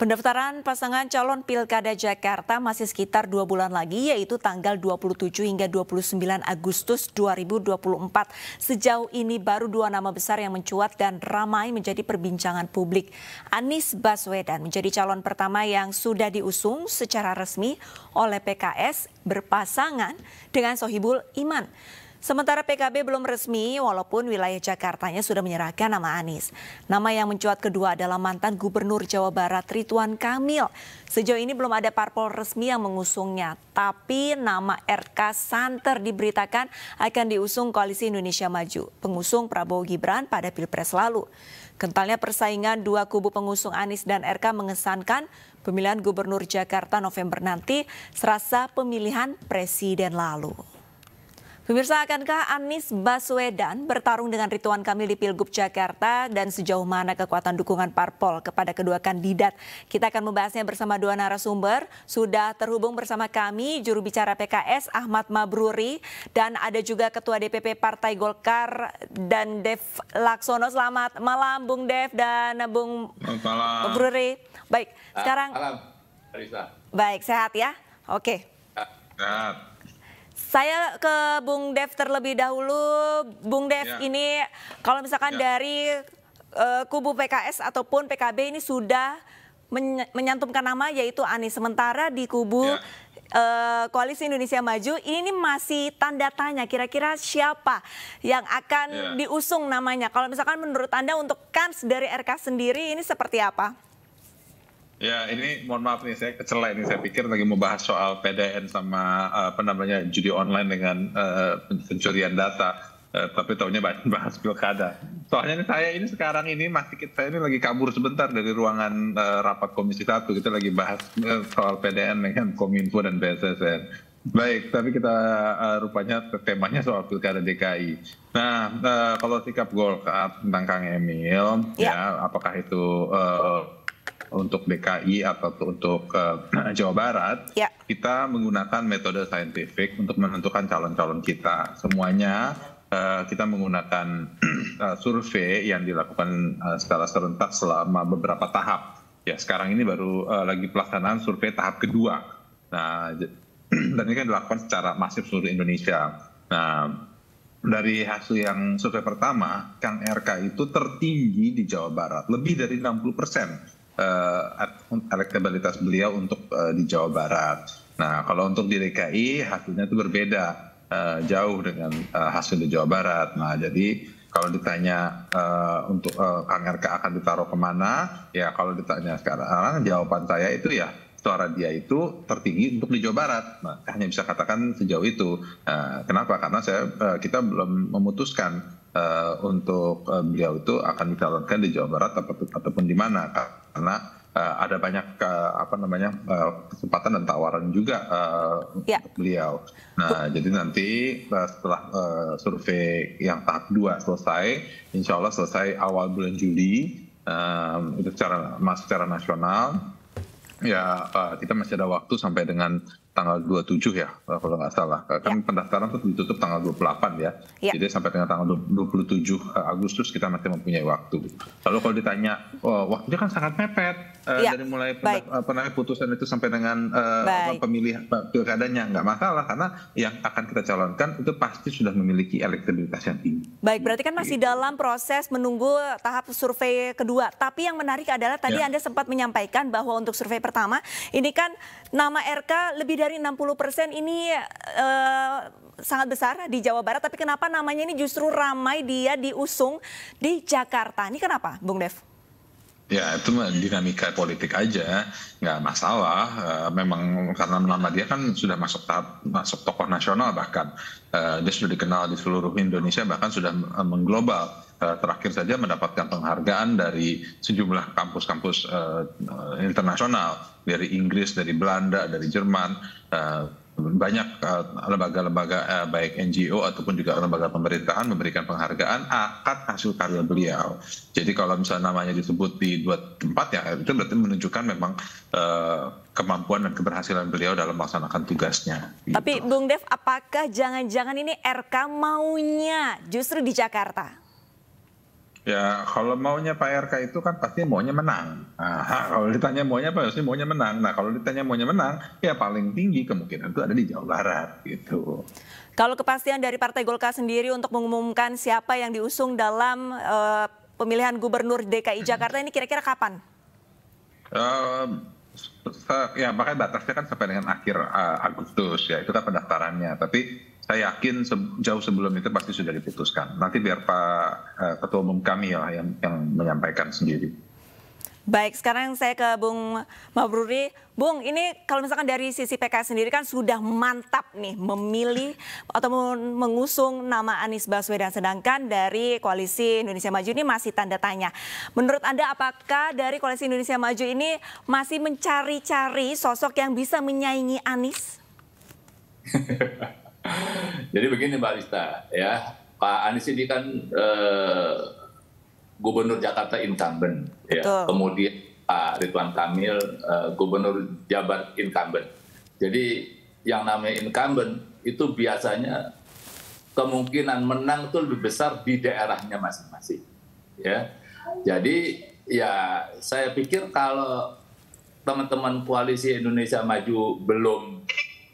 Pendaftaran pasangan calon Pilkada Jakarta masih sekitar dua bulan lagi, yaitu tanggal 27 hingga 29 Agustus 2024. Sejauh ini baru dua nama besar yang mencuat dan ramai menjadi perbincangan publik. Anies Baswedan menjadi calon pertama yang sudah diusung secara resmi oleh PKS berpasangan dengan Sohibul Iman. Sementara PKB belum resmi walaupun wilayah Jakartanya sudah menyerahkan nama Anies. Nama yang mencuat kedua adalah mantan Gubernur Jawa Barat Rituan Kamil. Sejauh ini belum ada parpol resmi yang mengusungnya, tapi nama RK Santer diberitakan akan diusung Koalisi Indonesia Maju, pengusung Prabowo Gibran pada Pilpres lalu. Kentalnya persaingan dua kubu pengusung Anies dan RK mengesankan pemilihan Gubernur Jakarta November nanti serasa pemilihan presiden lalu. Pemirsa, akankah Anies Baswedan bertarung dengan Rituan Kamil di Pilgub Jakarta dan sejauh mana kekuatan dukungan parpol kepada kedua kandidat? Kita akan membahasnya bersama dua narasumber. Sudah terhubung bersama kami juru bicara PKS Ahmad Mabruri dan ada juga Ketua DPP Partai Golkar dan Dev Laksono. Selamat malam Bung Dev dan Bung malam. Mabruri. Baik, ah, sekarang. Malam, Baik, sehat ya? Oke. Sehat. Saya ke Bung Dev terlebih dahulu. Bung Dev ya. ini kalau misalkan ya. dari uh, kubu PKS ataupun PKB ini sudah menyantumkan nama yaitu Anies. Sementara di kubu ya. uh, Koalisi Indonesia Maju ini masih tanda tanya kira-kira siapa yang akan ya. diusung namanya. Kalau misalkan menurut Anda untuk kans dari RK sendiri ini seperti apa? Ya ini mohon maaf nih saya kecela ini saya pikir lagi mau bahas soal PDN sama eh, apa namanya judi online dengan uh, pencurian data uh, tapi tahunya bahas, pilkada. Soalnya ini saya ini sekarang ini masih kita ini lagi kabur sebentar dari ruangan uh, rapat komisi satu kita lagi bahas uh, soal PDN dengan Kominfo dan BSSN. Baik, tapi kita uh, rupanya temanya soal pilkada DKI. Nah, uh, kalau sikap Golkar tentang Kang Emil, ya, ya apakah itu uh, untuk DKI atau untuk uh, Jawa Barat, ya. kita menggunakan metode saintifik untuk menentukan calon-calon kita. Semuanya uh, kita menggunakan uh, survei yang dilakukan uh, secara serentak selama beberapa tahap. Ya, sekarang ini baru uh, lagi pelaksanaan survei tahap kedua. Nah, dan ini kan dilakukan secara masif seluruh Indonesia. Nah, dari hasil yang survei pertama, Kang RK itu tertinggi di Jawa Barat, lebih dari 60 persen uh, elektabilitas beliau untuk uh, di Jawa Barat. Nah, kalau untuk di DKI hasilnya itu berbeda uh, jauh dengan uh, hasil di Jawa Barat. Nah, jadi kalau ditanya uh, untuk uh, Kang RK akan ditaruh kemana, ya kalau ditanya sekarang jawaban saya itu ya suara dia itu tertinggi untuk di Jawa Barat. Nah, hanya bisa katakan sejauh itu. Nah, kenapa? Karena saya kita belum memutuskan uh, untuk uh, beliau itu akan dicalonkan di Jawa Barat ataupun di mana karena uh, ada banyak uh, apa namanya uh, kesempatan dan tawaran juga uh, ya. untuk beliau. Nah, Tuh. jadi nanti uh, setelah uh, survei yang tahap dua selesai, insya Allah selesai awal bulan Juli uh, itu secara mas secara nasional. Ya, kita masih ada waktu sampai dengan tanggal 27 ya kalau nggak salah. Kan ya. pendaftaran itu ditutup tanggal 28 ya. ya. Jadi sampai dengan tanggal 27 eh, Agustus kita masih mempunyai waktu. Lalu kalau ditanya oh, waktunya kan sangat mepet uh, ya. dari mulai pernah eh, putusan itu sampai dengan uh, eh, pemilihan pilkadanya nggak masalah karena yang akan kita calonkan itu pasti sudah memiliki elektabilitas yang tinggi. Baik, berarti kan masih gitu. dalam proses menunggu tahap survei kedua. Tapi yang menarik adalah tadi ya. Anda sempat menyampaikan bahwa untuk survei pertama ini kan nama RK lebih dari 60 persen ini uh, sangat besar di Jawa Barat. Tapi kenapa namanya ini justru ramai dia diusung di Jakarta? Ini kenapa, Bung Dev? Ya itu dinamika politik aja, nggak masalah. Eh, memang karena nama dia kan sudah masuk tahap masuk tokoh nasional bahkan eh, dia sudah dikenal di seluruh Indonesia bahkan sudah eh, mengglobal. terakhir saja mendapatkan penghargaan dari sejumlah kampus-kampus internasional dari Inggris, dari Belanda, dari Jerman banyak eh, lembaga-lembaga eh, baik NGO ataupun juga lembaga pemerintahan memberikan penghargaan akad hasil karya beliau. Jadi kalau misalnya namanya disebut di dua tempat ya itu berarti menunjukkan memang uh, kemampuan dan keberhasilan beliau dalam melaksanakan tugasnya. Gitu. Tapi Bung Dev, apakah jangan-jangan ini RK maunya justru di Jakarta? Ya kalau maunya Pak RK itu kan pasti maunya menang. Nah, kalau ditanya maunya apa, pasti maunya menang. Nah kalau ditanya maunya menang, ya paling tinggi kemungkinan itu ada di Jawa Barat gitu. Kalau kepastian dari Partai Golkar sendiri untuk mengumumkan siapa yang diusung dalam uh, pemilihan Gubernur DKI Jakarta ini kira-kira kapan? Um, ya makanya batasnya kan sampai dengan akhir uh, Agustus ya itu kan pendaftarannya. Tapi saya yakin se jauh sebelum itu pasti sudah diputuskan. Nanti biar Pak uh, Ketua Umum kami ya yang, yang menyampaikan sendiri. Baik, sekarang saya ke Bung Mabruri. Bung, ini kalau misalkan dari sisi PKS sendiri kan sudah mantap nih memilih atau mengusung nama Anies Baswedan. Sedangkan dari Koalisi Indonesia Maju ini masih tanda tanya. Menurut Anda apakah dari Koalisi Indonesia Maju ini masih mencari-cari sosok yang bisa menyaingi Anies? Jadi begini Mbak Lista, ya Pak Anies ini kan eh, Gubernur Jakarta incumbent, ya. kemudian Pak Ridwan Kamil eh, Gubernur Jabar incumbent. Jadi yang namanya incumbent itu biasanya kemungkinan menang itu lebih besar di daerahnya masing-masing, ya. Jadi ya saya pikir kalau teman-teman koalisi Indonesia Maju belum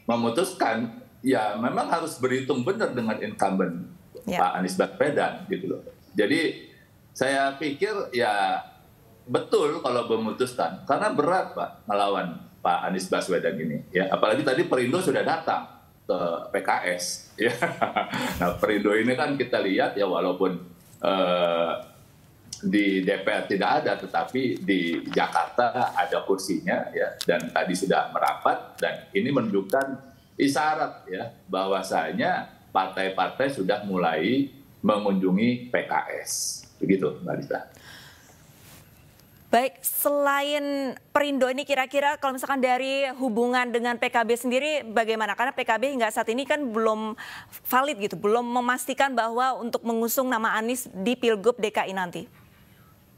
memutuskan ya memang harus berhitung benar dengan incumbent yeah. Pak Anies Baswedan gitu loh. Jadi saya pikir ya betul kalau memutuskan karena berat Pak melawan Pak Anies Baswedan ini ya apalagi tadi Perindo sudah datang ke PKS ya. nah Perindo ini kan kita lihat ya walaupun eh, di DPR tidak ada tetapi di Jakarta ada kursinya ya dan tadi sudah merapat dan ini menunjukkan isyarat ya bahwasanya partai-partai sudah mulai mengunjungi PKS. Begitu, Mbak Rita. Baik, selain Perindo ini kira-kira kalau misalkan dari hubungan dengan PKB sendiri bagaimana? Karena PKB hingga saat ini kan belum valid gitu, belum memastikan bahwa untuk mengusung nama Anies di Pilgub DKI nanti.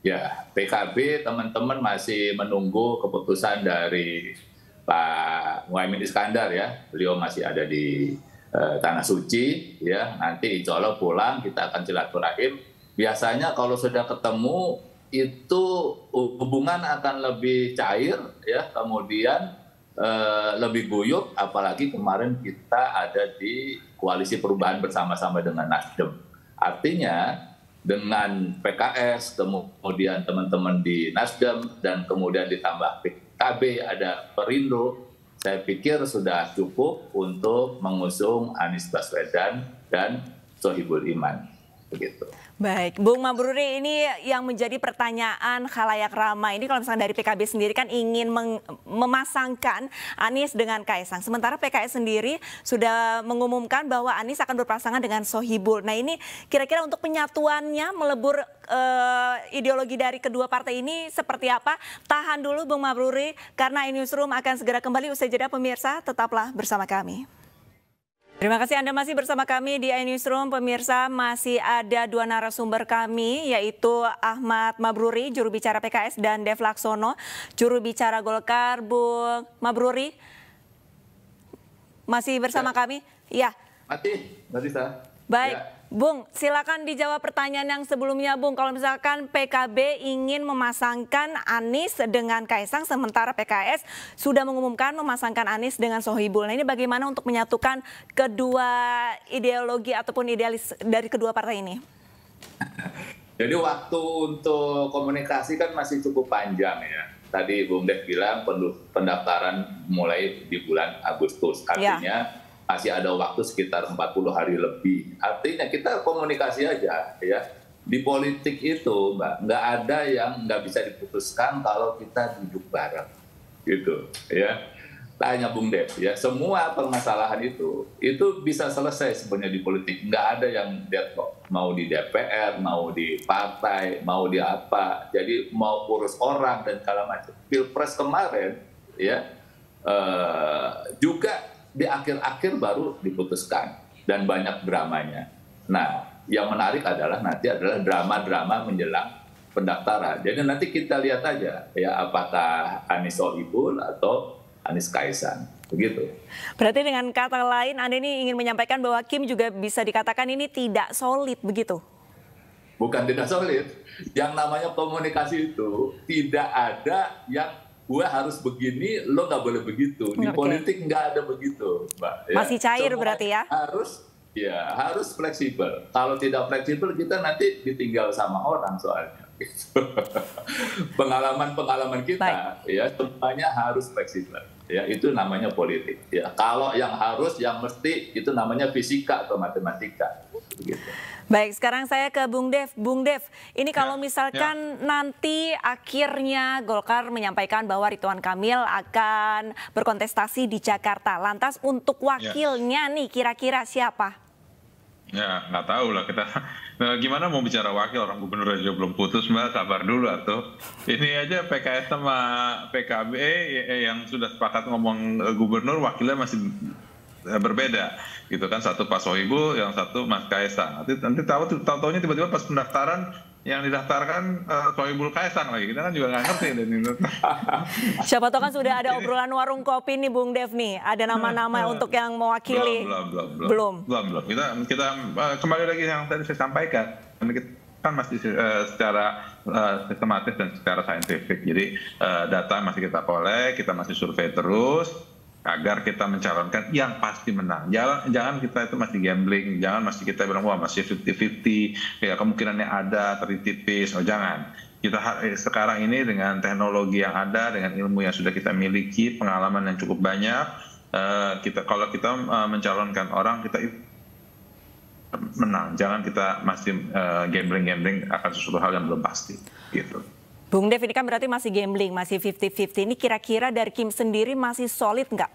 Ya, PKB teman-teman masih menunggu keputusan dari Pak Muhaimin Iskandar ya, beliau masih ada di uh, tanah suci ya. Nanti insya Allah pulang kita akan silaturahim. Biasanya kalau sudah ketemu itu hubungan akan lebih cair ya, kemudian uh, lebih guyup. Apalagi kemarin kita ada di koalisi perubahan bersama-sama dengan Nasdem. Artinya dengan PKS, kemudian teman-teman di Nasdem dan kemudian ditambah PKB, ada Perindo, saya pikir sudah cukup untuk mengusung Anies Baswedan dan Sohibul Iman. Begitu. Baik, Bung Mabruri ini yang menjadi pertanyaan khalayak ramai ini kalau misalnya dari PKB sendiri kan ingin memasangkan Anies dengan Kaisang. Sementara PKS sendiri sudah mengumumkan bahwa Anies akan berpasangan dengan Sohibul. Nah ini kira-kira untuk penyatuannya melebur uh, ideologi dari kedua partai ini seperti apa? Tahan dulu Bung Mabruri karena ini e Newsroom akan segera kembali usai jeda pemirsa. Tetaplah bersama kami. Terima kasih Anda masih bersama kami di iNewsroom. Pemirsa, masih ada dua narasumber kami, yaitu Ahmad Mabruri, juru bicara PKS, dan Dev Laksono, juru bicara Golkar. Bung Mabruri, masih bersama ya. kami? Ya. Masih, Mbak Baik. Ya. Bung, silakan dijawab pertanyaan yang sebelumnya, Bung. Kalau misalkan PKB ingin memasangkan Anies dengan Kaisang, sementara PKS sudah mengumumkan memasangkan Anies dengan Sohibul. Nah, ini bagaimana untuk menyatukan kedua ideologi ataupun idealis dari kedua partai ini? Jadi waktu untuk komunikasi kan masih cukup panjang ya. Tadi Bung Dev bilang pendaftaran mulai di bulan Agustus. Iya. Artinya masih ada waktu sekitar 40 hari lebih. Artinya kita komunikasi aja ya. Di politik itu Mbak, nggak ada yang nggak bisa diputuskan kalau kita duduk bareng. Gitu ya. Tanya Bung Dev ya, semua permasalahan itu itu bisa selesai sebenarnya di politik. Nggak ada yang deadlock, mau di DPR, mau di partai, mau di apa. Jadi mau urus orang dan segala macam. Pilpres kemarin ya eh, juga di akhir-akhir baru diputuskan dan banyak dramanya. Nah, yang menarik adalah nanti adalah drama-drama menjelang pendaftaran. Jadi nanti kita lihat aja ya apakah Anies Sohibul atau Anies Kaisan. Begitu. Berarti dengan kata lain Anda ini ingin menyampaikan bahwa Kim juga bisa dikatakan ini tidak solid begitu? Bukan tidak solid. Yang namanya komunikasi itu tidak ada yang gue harus begini, lo nggak boleh begitu. Di okay. politik nggak ada begitu, mbak. Ya. Masih cair Semua berarti ya? Harus, ya harus fleksibel. Kalau tidak fleksibel kita nanti ditinggal sama orang soalnya. Pengalaman-pengalaman kita, Baik. ya semuanya harus fleksibel ya itu namanya politik ya kalau yang harus yang mesti itu namanya fisika atau matematika begitu. Baik, sekarang saya ke Bung Dev. Bung Dev, ini kalau ya, misalkan ya. nanti akhirnya Golkar menyampaikan bahwa Rituan Kamil akan berkontestasi di Jakarta. Lantas untuk ya. wakilnya ya. nih kira-kira siapa? Ya, nggak tahu lah kita Nah, gimana mau bicara wakil orang gubernur aja belum putus mbak sabar dulu atau ini aja PKS sama PKB eh, eh, yang sudah sepakat ngomong gubernur wakilnya masih berbeda gitu kan satu Pak Sohibu yang satu Mas Kaisang nanti nanti tahu tahu tiba-tiba pas pendaftaran yang didaftarkan uh, Sohibul Kaisang lagi. Kita kan juga nggak ngerti. dan Siapa tahu kan sudah ada obrolan warung kopi nih Bung Dev nih. Ada nama-nama nah, untuk eh, yang mewakili. Belum, belum, belum. Belum, belum. belum. Kita, kita uh, kembali lagi yang tadi saya sampaikan. Kita kan masih uh, secara uh, sistematis dan secara saintifik. Jadi uh, data masih kita peroleh, kita masih survei terus agar kita mencalonkan yang pasti menang. Jangan, jangan kita itu masih gambling, jangan masih kita bilang wah masih 50-50, ya kemungkinannya ada tapi tipis, oh jangan. Kita eh, sekarang ini dengan teknologi yang ada, dengan ilmu yang sudah kita miliki, pengalaman yang cukup banyak, eh, kita kalau kita eh, mencalonkan orang kita menang. Jangan kita masih gambling-gambling akan sesuatu hal yang belum pasti. Gitu. Bung Dev ini kan berarti masih gambling, masih 50-50. Ini kira-kira dari Kim sendiri masih solid nggak?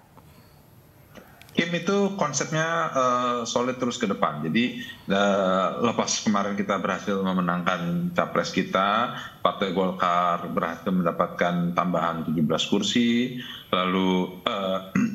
Kim itu konsepnya uh, solid terus ke depan. Jadi uh, lepas kemarin kita berhasil memenangkan capres kita, Partai Golkar berhasil mendapatkan tambahan 17 kursi, lalu uh,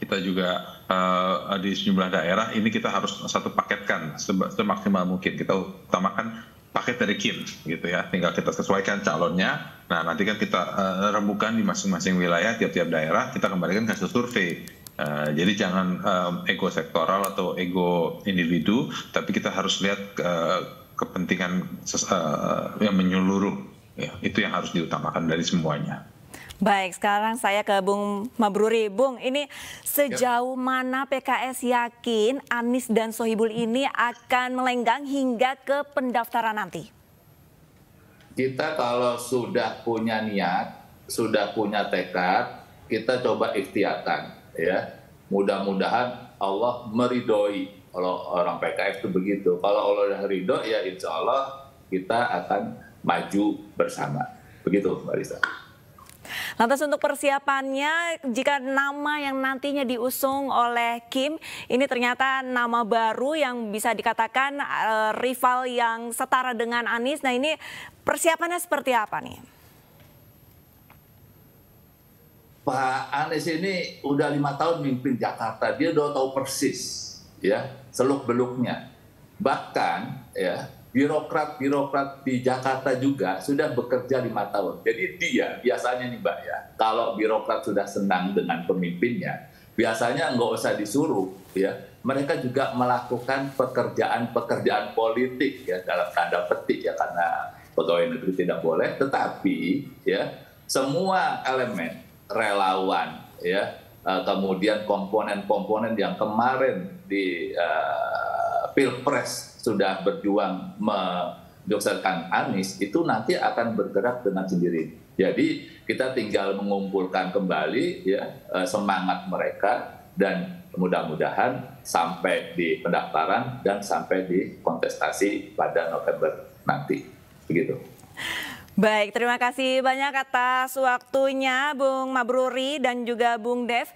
kita juga uh, di sejumlah daerah ini kita harus satu paketkan semaksimal mungkin. Kita utamakan paket dari Kim gitu ya tinggal kita sesuaikan calonnya nah nanti kan kita uh, rembukan di masing-masing wilayah tiap-tiap daerah kita kembalikan ke hasil survei uh, jadi jangan um, ego sektoral atau ego individu tapi kita harus lihat uh, kepentingan uh, yang menyeluruh ya itu yang harus diutamakan dari semuanya Baik, sekarang saya ke Bung Mabruri. Bung, ini sejauh ya. mana PKS yakin Anies dan Sohibul ini akan melenggang hingga ke pendaftaran nanti? Kita kalau sudah punya niat, sudah punya tekad, kita coba ikhtiarkan ya. Mudah-mudahan Allah meridoi. Kalau orang PKS itu begitu. Kalau Allah ridho ya insya Allah kita akan maju bersama. Begitu Mbak Risa. Lantas untuk persiapannya, jika nama yang nantinya diusung oleh Kim, ini ternyata nama baru yang bisa dikatakan eh, rival yang setara dengan Anies. Nah ini persiapannya seperti apa nih? Pak Anies ini udah lima tahun mimpin Jakarta, dia udah tahu persis ya seluk beluknya. Bahkan ya birokrat-birokrat di Jakarta juga sudah bekerja lima tahun. Jadi dia biasanya nih Mbak ya, kalau birokrat sudah senang dengan pemimpinnya, biasanya nggak usah disuruh ya. Mereka juga melakukan pekerjaan-pekerjaan politik ya dalam tanda petik ya karena pegawai negeri tidak boleh. Tetapi ya semua elemen relawan ya eh, kemudian komponen-komponen yang kemarin di uh, pilpres sudah berjuang menjokserkan Anies itu nanti akan bergerak dengan sendiri. Jadi kita tinggal mengumpulkan kembali ya eh, semangat mereka dan mudah-mudahan sampai di pendaftaran dan sampai di kontestasi pada November nanti. Begitu. Baik, terima kasih banyak atas waktunya Bung Mabruri dan juga Bung Dev.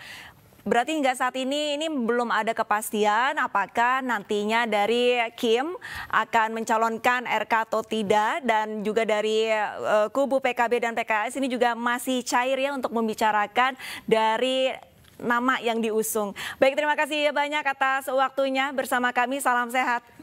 Berarti hingga saat ini ini belum ada kepastian apakah nantinya dari Kim akan mencalonkan RK atau tidak dan juga dari uh, kubu PKB dan PKS ini juga masih cair ya untuk membicarakan dari nama yang diusung. Baik, terima kasih banyak atas waktunya bersama kami. Salam sehat.